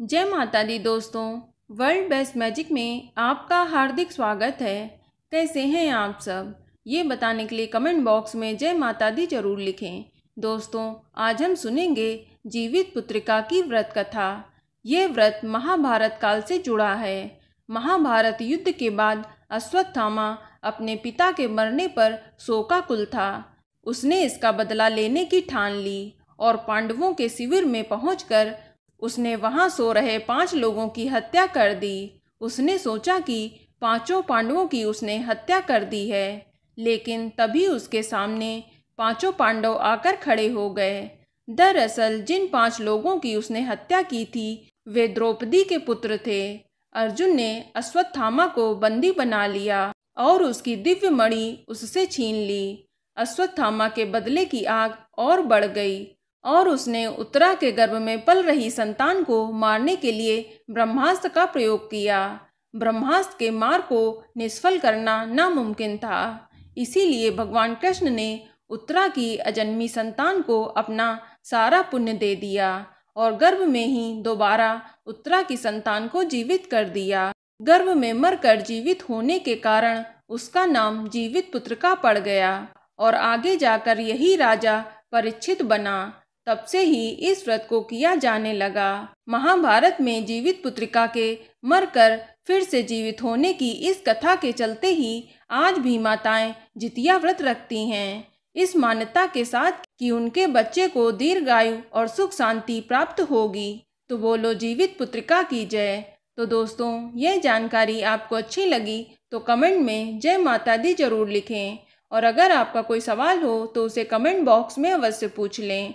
जय माता दी दोस्तों वर्ल्ड बेस्ट मैजिक में आपका हार्दिक स्वागत है कैसे हैं आप सब ये बताने के लिए कमेंट बॉक्स में जय माता दी जरूर लिखें दोस्तों आज हम सुनेंगे जीवित पुत्रिका की व्रत कथा ये व्रत महाभारत काल से जुड़ा है महाभारत युद्ध के बाद अश्वत्थामा अपने पिता के मरने पर शोकाकुल था उसने इसका बदला लेने की ठान ली और पांडवों के शिविर में पहुंचकर उसने वहाँ सो रहे पांच लोगों की हत्या कर दी उसने सोचा कि पांचों पांडवों की उसने हत्या कर दी है लेकिन तभी उसके सामने पांचों पांडव आकर खड़े हो गए दरअसल जिन पांच लोगों की उसने हत्या की थी वे द्रौपदी के पुत्र थे अर्जुन ने अश्वत्थामा को बंदी बना लिया और उसकी दिव्य मणि उससे छीन ली अश्वत्थामा के बदले की आग और बढ़ गई और उसने उत्तरा के गर्भ में पल रही संतान को मारने के लिए ब्रह्मास्त्र का प्रयोग किया ब्रह्मास्त्र के मार को निष्फल करना नामुमकिन था इसीलिए भगवान कृष्ण ने उत्तरा की अजन्मी संतान को अपना सारा पुण्य दे दिया और गर्भ में ही दोबारा उत्तरा की संतान को जीवित कर दिया गर्भ में मरकर जीवित होने के कारण उसका नाम जीवित पुत्र का पड़ गया और आगे जाकर यही राजा परिचित बना तब से ही इस व्रत को किया जाने लगा महाभारत में जीवित पुत्रिका के मरकर फिर से जीवित होने की इस कथा के चलते ही आज भी माताएं जितिया व्रत रखती हैं इस मान्यता के साथ कि उनके बच्चे को दीर्घायु और सुख शांति प्राप्त होगी तो बोलो जीवित पुत्रिका की जय तो दोस्तों यह जानकारी आपको अच्छी लगी तो कमेंट में जय माता दी जरूर लिखें और अगर आपका कोई सवाल हो तो उसे कमेंट बॉक्स में अवश्य पूछ लें